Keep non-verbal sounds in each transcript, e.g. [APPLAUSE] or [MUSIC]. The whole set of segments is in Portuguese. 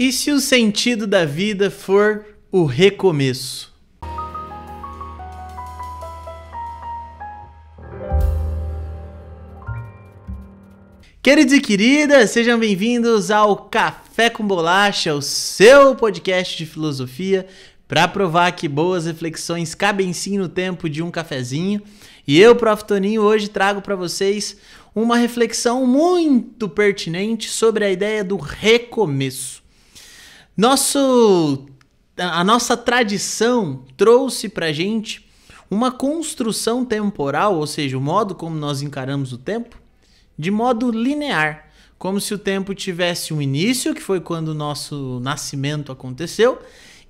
E se o sentido da vida for o recomeço? Queridos e queridas, sejam bem-vindos ao Café com Bolacha, o seu podcast de filosofia, para provar que boas reflexões cabem sim no tempo de um cafezinho. E eu, Prof. Toninho, hoje trago para vocês uma reflexão muito pertinente sobre a ideia do recomeço. Nosso, a nossa tradição trouxe para gente uma construção temporal, ou seja, o modo como nós encaramos o tempo, de modo linear, como se o tempo tivesse um início, que foi quando o nosso nascimento aconteceu,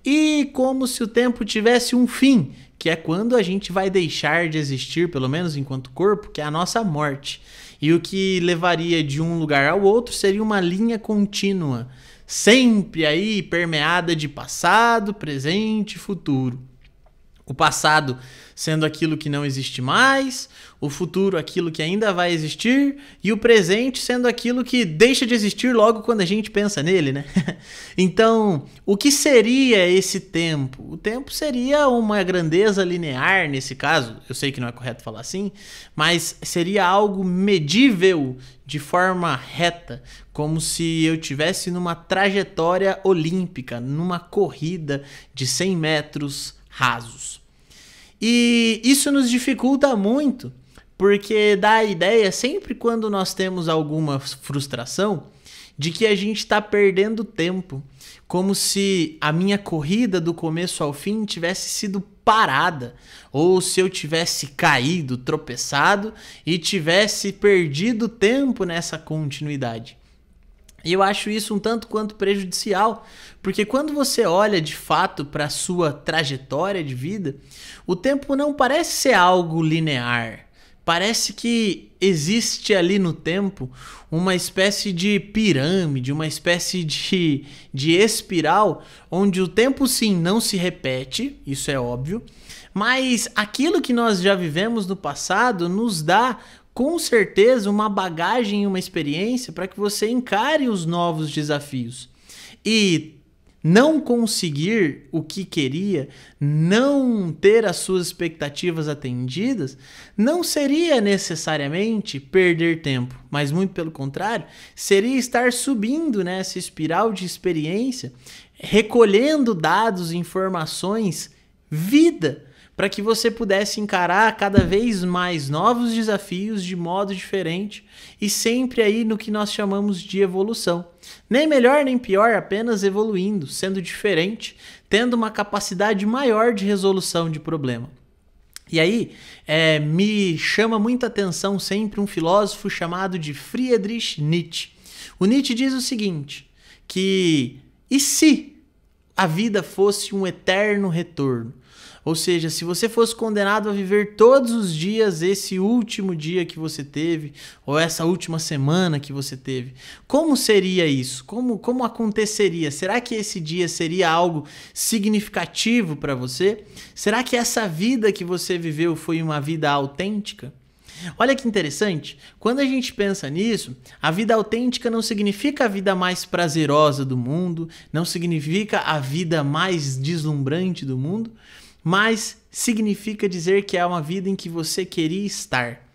e como se o tempo tivesse um fim, que é quando a gente vai deixar de existir, pelo menos enquanto corpo, que é a nossa morte. E o que levaria de um lugar ao outro seria uma linha contínua sempre aí permeada de passado, presente e futuro. O passado sendo aquilo que não existe mais, o futuro aquilo que ainda vai existir e o presente sendo aquilo que deixa de existir logo quando a gente pensa nele, né? [LAUGHS] então, o que seria esse tempo? O tempo seria uma grandeza linear nesse caso, eu sei que não é correto falar assim, mas seria algo medível de forma reta, como se eu tivesse numa trajetória olímpica, numa corrida de 100 metros rasos. E isso nos dificulta muito, porque dá a ideia, sempre quando nós temos alguma frustração, de que a gente está perdendo tempo, como se a minha corrida do começo ao fim tivesse sido parada, ou se eu tivesse caído, tropeçado e tivesse perdido tempo nessa continuidade. E eu acho isso um tanto quanto prejudicial, porque quando você olha de fato para a sua trajetória de vida, o tempo não parece ser algo linear. Parece que existe ali no tempo uma espécie de pirâmide, uma espécie de, de espiral, onde o tempo sim não se repete, isso é óbvio, mas aquilo que nós já vivemos no passado nos dá com certeza uma bagagem e uma experiência para que você encare os novos desafios. E não conseguir o que queria, não ter as suas expectativas atendidas, não seria necessariamente perder tempo, mas muito pelo contrário, seria estar subindo nessa espiral de experiência, recolhendo dados, informações, vida para que você pudesse encarar cada vez mais novos desafios de modo diferente e sempre aí no que nós chamamos de evolução. Nem melhor nem pior, apenas evoluindo, sendo diferente, tendo uma capacidade maior de resolução de problema. E aí, é, me chama muita atenção sempre um filósofo chamado de Friedrich Nietzsche. O Nietzsche diz o seguinte: que e se a vida fosse um eterno retorno? Ou seja, se você fosse condenado a viver todos os dias esse último dia que você teve, ou essa última semana que você teve, como seria isso? Como, como aconteceria? Será que esse dia seria algo significativo para você? Será que essa vida que você viveu foi uma vida autêntica? Olha que interessante, quando a gente pensa nisso, a vida autêntica não significa a vida mais prazerosa do mundo, não significa a vida mais deslumbrante do mundo, mas significa dizer que é uma vida em que você queria estar.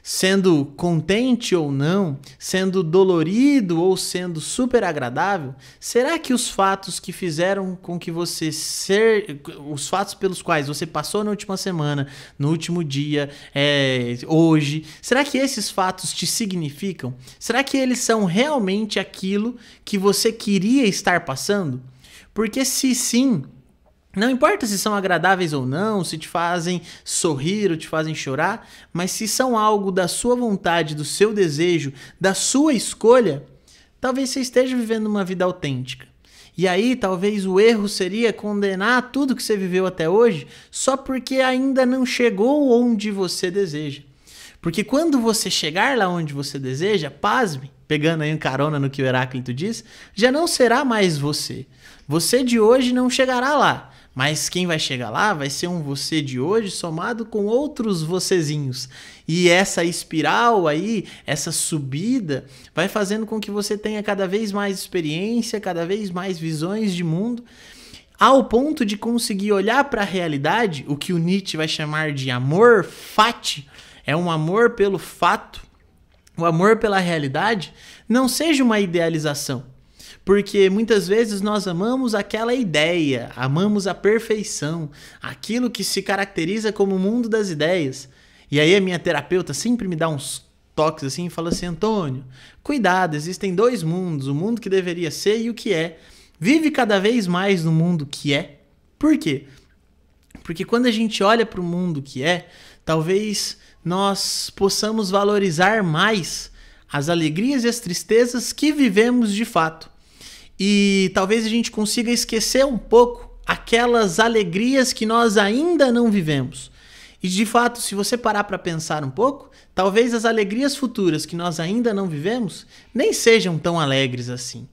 Sendo contente ou não, sendo dolorido ou sendo super agradável, será que os fatos que fizeram com que você ser. os fatos pelos quais você passou na última semana, no último dia, é, hoje, será que esses fatos te significam? Será que eles são realmente aquilo que você queria estar passando? Porque se sim, não importa se são agradáveis ou não, se te fazem sorrir ou te fazem chorar, mas se são algo da sua vontade, do seu desejo, da sua escolha, talvez você esteja vivendo uma vida autêntica. E aí, talvez o erro seria condenar tudo que você viveu até hoje só porque ainda não chegou onde você deseja. Porque quando você chegar lá onde você deseja, pasme, pegando aí um carona no que o Heráclito diz, já não será mais você. Você de hoje não chegará lá, mas quem vai chegar lá vai ser um você de hoje somado com outros vocêzinhos E essa espiral aí, essa subida, vai fazendo com que você tenha cada vez mais experiência, cada vez mais visões de mundo, ao ponto de conseguir olhar para a realidade, o que o Nietzsche vai chamar de amor fati, é um amor pelo fato, o amor pela realidade, não seja uma idealização porque muitas vezes nós amamos aquela ideia, amamos a perfeição, aquilo que se caracteriza como o mundo das ideias. E aí a minha terapeuta sempre me dá uns toques assim e fala assim: Antônio, cuidado, existem dois mundos, o mundo que deveria ser e o que é. Vive cada vez mais no mundo que é. Por quê? Porque quando a gente olha para o mundo que é, talvez nós possamos valorizar mais as alegrias e as tristezas que vivemos de fato. E talvez a gente consiga esquecer um pouco aquelas alegrias que nós ainda não vivemos. E de fato, se você parar para pensar um pouco, talvez as alegrias futuras que nós ainda não vivemos nem sejam tão alegres assim.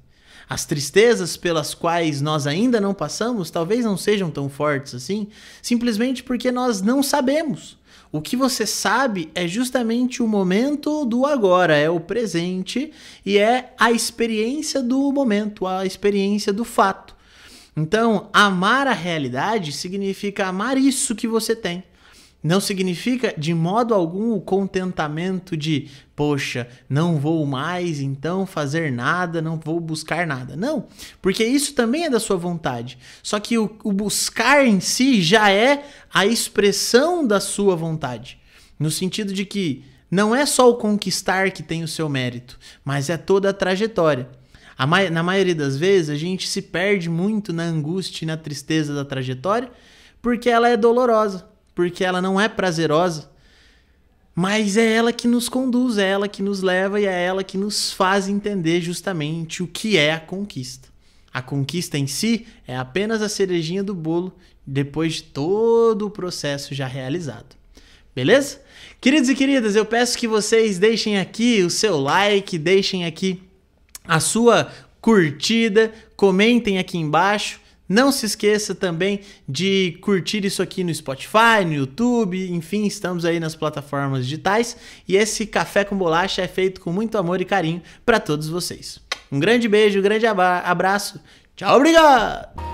As tristezas pelas quais nós ainda não passamos talvez não sejam tão fortes assim, simplesmente porque nós não sabemos. O que você sabe é justamente o momento do agora, é o presente e é a experiência do momento, a experiência do fato. Então, amar a realidade significa amar isso que você tem. Não significa de modo algum o contentamento de, poxa, não vou mais então fazer nada, não vou buscar nada. Não, porque isso também é da sua vontade. Só que o, o buscar em si já é a expressão da sua vontade. No sentido de que não é só o conquistar que tem o seu mérito, mas é toda a trajetória. A ma na maioria das vezes a gente se perde muito na angústia e na tristeza da trajetória porque ela é dolorosa porque ela não é prazerosa, mas é ela que nos conduz, é ela que nos leva e é ela que nos faz entender justamente o que é a conquista. A conquista em si é apenas a cerejinha do bolo depois de todo o processo já realizado. Beleza? Queridos e queridas, eu peço que vocês deixem aqui o seu like, deixem aqui a sua curtida, comentem aqui embaixo não se esqueça também de curtir isso aqui no Spotify, no YouTube, enfim, estamos aí nas plataformas digitais e esse café com bolacha é feito com muito amor e carinho para todos vocês. Um grande beijo, um grande abraço. Tchau, obrigado.